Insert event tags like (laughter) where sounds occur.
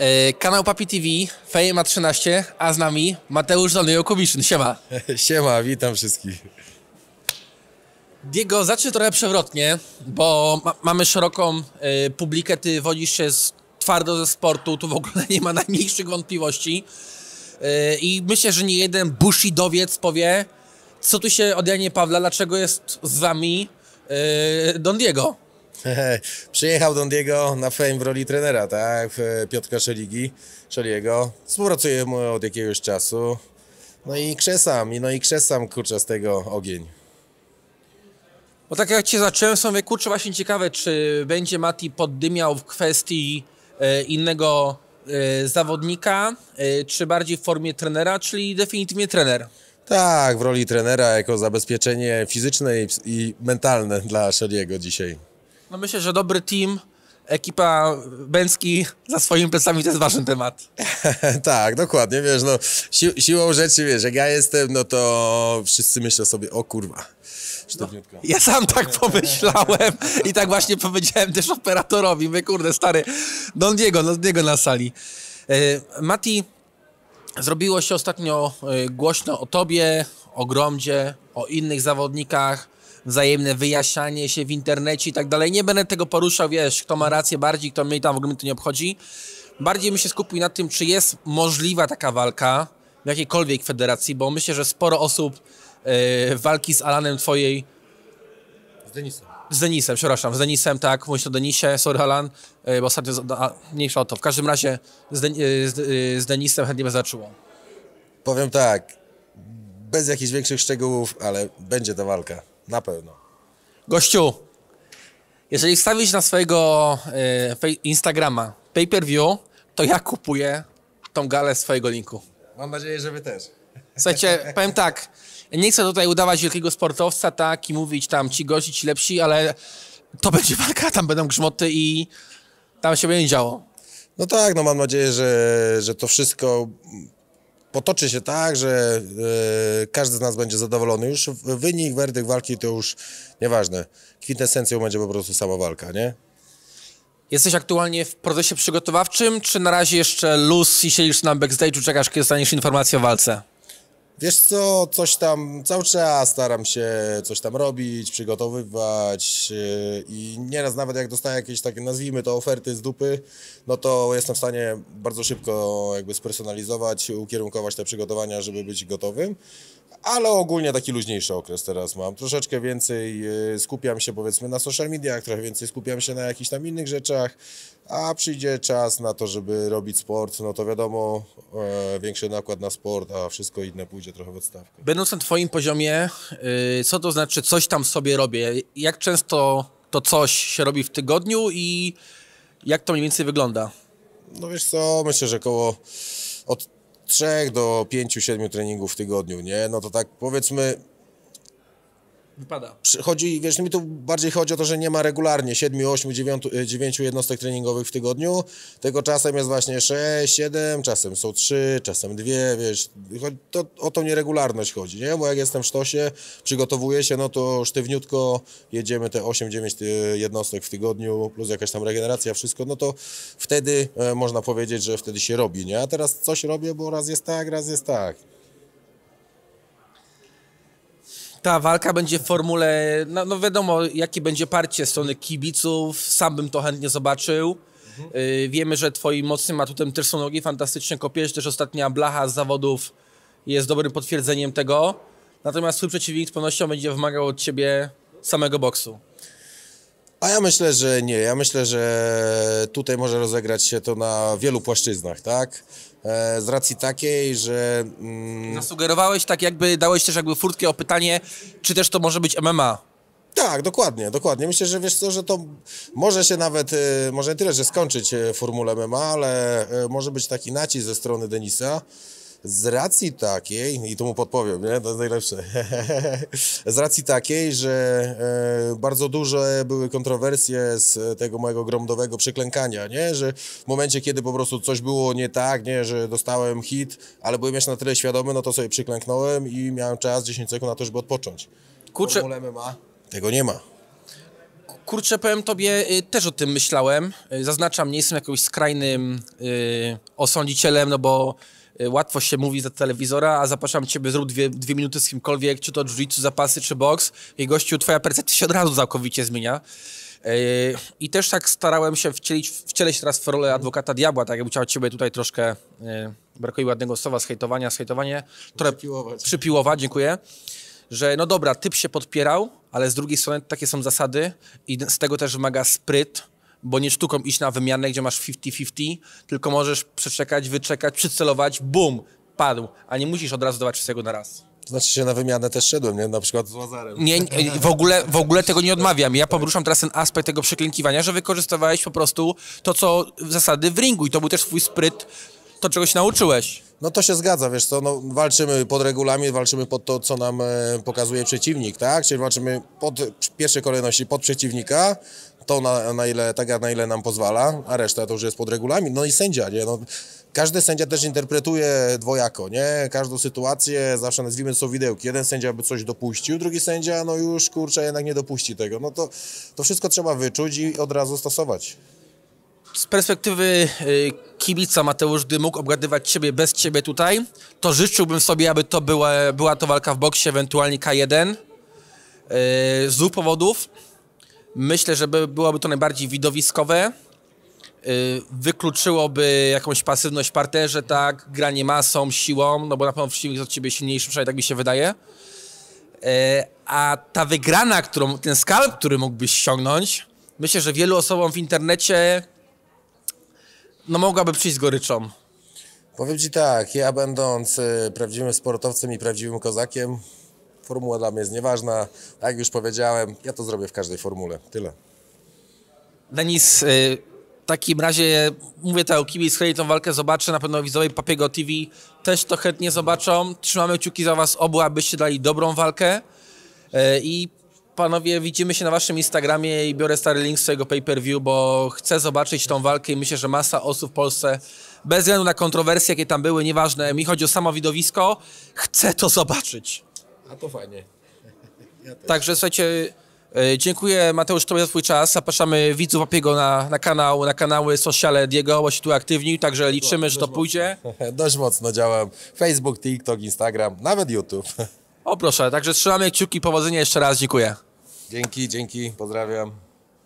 E, kanał Papi TV, Feje ma 13, a z nami Mateusz Zolny Jokubiszyn. Siema. (laughs) Siema, witam wszystkich. Diego, zacznę trochę przewrotnie, bo ma mamy szeroką y, publikę, ty wodzisz się z, twardo ze sportu, tu w ogóle nie ma najmniejszych wątpliwości. Y, I myślę, że nie jeden bushidowiec powie, co tu się od Janie Pawla, dlaczego jest z wami y, Don Diego. (laughs) Przyjechał Don Diego na fame w roli trenera, tak? E, Piotrka Szeligi, Szeliego. Współpracujemy od jakiegoś czasu. No i krzesam, no i krzesam, kurczę, z tego ogień. Bo tak jak Cię zacząłem, są mówię, kurczę, właśnie ciekawe, czy będzie Mati poddymiał w kwestii e, innego e, zawodnika, czy bardziej w formie trenera, czyli definitywnie trener. Tak, w roli trenera jako zabezpieczenie fizyczne i, i mentalne dla Szeliego dzisiaj. No myślę, że dobry team, ekipa Bęcki za swoimi plecami to jest ważny temat. (laughs) tak, dokładnie, wiesz, no si siłą rzeczy, wiesz, jak ja jestem, no to wszyscy myślą sobie, o kurwa, no, ja sam tak (laughs) pomyślałem i tak właśnie powiedziałem też operatorowi, my kurde, stary, Don Diego, Don Diego na sali. E, Mati, zrobiło się ostatnio e, głośno o tobie, o Gromdzie, o innych zawodnikach, wzajemne wyjaśnianie się w internecie i tak dalej. Nie będę tego poruszał, wiesz, kto ma rację bardziej, kto mniej, tam w ogóle mnie to nie obchodzi. Bardziej mi się skupił na tym, czy jest możliwa taka walka w jakiejkolwiek federacji, bo myślę, że sporo osób yy, walki z Alanem twojej... Z Denisem. Z Denisem, przepraszam, z Denisem, tak, mówisz o Denisie, sorry Alan, yy, bo ostatnio, a, mniejsza o to, w każdym razie z, Den yy, e, z, z Denisem chętnie by zaczęło. Powiem tak, bez jakichś większych szczegółów, ale będzie ta walka. Na pewno. Gościu, jeżeli stawisz na swojego y, Instagrama pay per view, to ja kupuję tą galę z twojego linku. Mam nadzieję, że wy też. Słuchajcie, powiem tak, nie chcę tutaj udawać wielkiego sportowca, tak, i mówić tam ci gości, ci lepsi, ale to będzie walka, tam będą grzmoty i tam się będzie działo. No tak, no mam nadzieję, że, że to wszystko potoczy się tak, że e, każdy z nas będzie zadowolony. Już wynik, werdykt walki to już nieważne. Kwintesencją będzie po prostu sama walka, nie? Jesteś aktualnie w procesie przygotowawczym, czy na razie jeszcze luz i siedzisz na backstage'u, czekasz, kiedy dostaniesz informację o walce? Wiesz co, coś tam cały czas staram się coś tam robić, przygotowywać e, i nieraz nawet jak dostaję jakieś takie, nazwijmy to, oferty z dupy, no to jestem w stanie bardzo szybko jakby spersonalizować, ukierunkować te przygotowania, żeby być gotowym ale ogólnie taki luźniejszy okres teraz mam. Troszeczkę więcej y, skupiam się powiedzmy na social mediach, trochę więcej skupiam się na jakichś tam innych rzeczach, a przyjdzie czas na to, żeby robić sport, no to wiadomo, e, większy nakład na sport, a wszystko inne pójdzie trochę w odstawkę. Będąc na Twoim poziomie, y, co to znaczy coś tam sobie robię? Jak często to coś się robi w tygodniu i jak to mniej więcej wygląda? No wiesz co, myślę, że koło od trzech do pięciu, siedmiu treningów w tygodniu, nie? No to tak powiedzmy wypada. Chodzi, wiesz, no mi tu bardziej chodzi o to, że nie ma regularnie 7, 8, 9, 9 jednostek treningowych w tygodniu, tylko czasem jest właśnie 6, 7, czasem są 3, czasem 2, wiesz, to, o tą nieregularność chodzi, nie? Bo jak jestem w sztosie, przygotowuję się, no to sztywniutko jedziemy te 8, 9 e, jednostek w tygodniu, plus jakaś tam regeneracja, wszystko, no to wtedy e, można powiedzieć, że wtedy się robi, nie? A teraz coś robię, bo raz jest tak, raz jest tak. Ta walka będzie w formule, no, no wiadomo, jakie będzie parcie strony kibiców, sam bym to chętnie zobaczył. Mhm. wiemy, że twoim mocnym atutem też są nogi, fantastyczne kopiesz, też ostatnia blacha z zawodów jest dobrym potwierdzeniem tego. Natomiast twój przeciwnik z pewnością będzie wymagał od ciebie samego boksu. A ja myślę, że nie. Ja myślę, że tutaj może rozegrać się to na wielu płaszczyznach, tak? E, z racji takiej, że... Mm... Zasugerowałeś tak jakby, dałeś też jakby furtkę o pytanie, czy też to może być MMA? Tak, dokładnie, dokładnie. Myślę, że wiesz co, że to może się nawet, y, może nie tyle, że skończyć y, formułę MMA, ale y, może być taki nacisk ze strony Denisa, z racji takiej, i tu mu podpowiem, nie? to jest najlepsze, (laughs) z racji takiej, że e, bardzo duże były kontrowersje z tego mojego gromdowego przyklękania, nie? że w momencie, kiedy po prostu coś było nie tak, nie? że dostałem hit, ale byłem jeszcze na tyle świadomy, no to sobie przyklęknąłem i miałem czas 10 sekund na to, żeby odpocząć. Kurczę... MMA tego nie ma. Kurczę, powiem tobie, y, też o tym myślałem. Y, zaznaczam, nie jestem jakimś skrajnym yy, osądzicielem, no bo Y, łatwo się mówi za telewizora, a zapraszam ciebie, zrób dwie, dwie minuty z kimkolwiek, czy to jiu-jitsu, zapasy, czy boks i gościu, twoja percepcja się od razu całkowicie zmienia. I też tak starałem się wcielić, wcieleć teraz w rolę adwokata diabła, tak jakby chciał ciebie tutaj troszkę, y, brakuje ładnego słowa, zhejtowania, zhejtowanie, trochę przypiłować. przypiłować, dziękuję, że no dobra, typ się podpierał, ale z drugiej strony takie są zasady i z tego też wymaga spryt, bo nie sztuką iść na wymianę, gdzie masz 50-50, tylko możesz przeczekać, wyczekać, przycelować, bum, padł, a nie musisz od razu dawać wszystkiego na raz. Znaczy się na wymianę też szedłem, nie? Na przykład z Łazarem. Nie, nie, w, ogóle, w ogóle tego nie odmawiam. Ja poruszam teraz ten aspekt tego przeklinkiwania, że wykorzystywałeś po prostu to, co zasady w ringu i to był też twój spryt, to czegoś nauczyłeś. No to się zgadza, wiesz co, no, walczymy pod regulamin, walczymy pod to, co nam e, pokazuje przeciwnik, tak? Czyli walczymy pod w pierwszej kolejności pod przeciwnika, to na, na ile, tak na ile nam pozwala, a reszta to już jest pod regulamin. No i sędzia, nie? No, każdy sędzia też interpretuje dwojako, nie? Każdą sytuację zawsze nazwijmy są widełki. Jeden sędzia by coś dopuścił, drugi sędzia, no już kurczę, jednak nie dopuści tego. No to, to wszystko trzeba wyczuć i od razu stosować. Z perspektywy y, kibica Mateusz, gdy mógł obgadywać ciebie bez ciebie tutaj, to życzyłbym sobie, aby to była, była to walka w boksie, ewentualnie K1. Y, z dwóch powodów. Myślę, że by, byłoby to najbardziej widowiskowe. Y, wykluczyłoby jakąś pasywność w parterze, tak? Granie masą, siłą, no bo na pewno przeciwnik jest od ciebie silniejszy, przynajmniej tak mi się wydaje. E, a ta wygrana, którą, ten skalp, który mógłbyś ściągnąć, myślę, że wielu osobom w internecie no mogłaby przyjść z goryczą. Powiem ci tak, ja będąc e, prawdziwym sportowcem i prawdziwym kozakiem, Formuła dla mnie jest nieważna. Tak jak już powiedziałem, ja to zrobię w każdej formule. Tyle. Denis, y, w takim razie mówię to o kibic, chętnie tą walkę zobaczę, na pewno widzowie Papiego TV też to chętnie zobaczą. Trzymamy kciuki za was obu, abyście dali dobrą walkę y, i panowie, widzimy się na waszym Instagramie i biorę stary link z swojego pay-per-view, bo chcę zobaczyć tą walkę i myślę, że masa osób w Polsce, bez względu na kontrowersje, jakie tam były, nieważne, mi chodzi o samo widowisko, chcę to zobaczyć. A to fajnie. (laughs) Ja Także słuchajcie, e, dziękuję Mateusz Tobie za Twój czas. Zapraszamy widzów Apiego na, na kanał, na kanały sociale Diego, bo się tu aktywni. także liczymy, że to pójdzie. Dość mocno (laughs) działam. Facebook, TikTok, Instagram, nawet YouTube. O proszę, także trzymamy kciuki, powodzenia jeszcze raz, dziękuję. Dzięki, dzięki, pozdrawiam.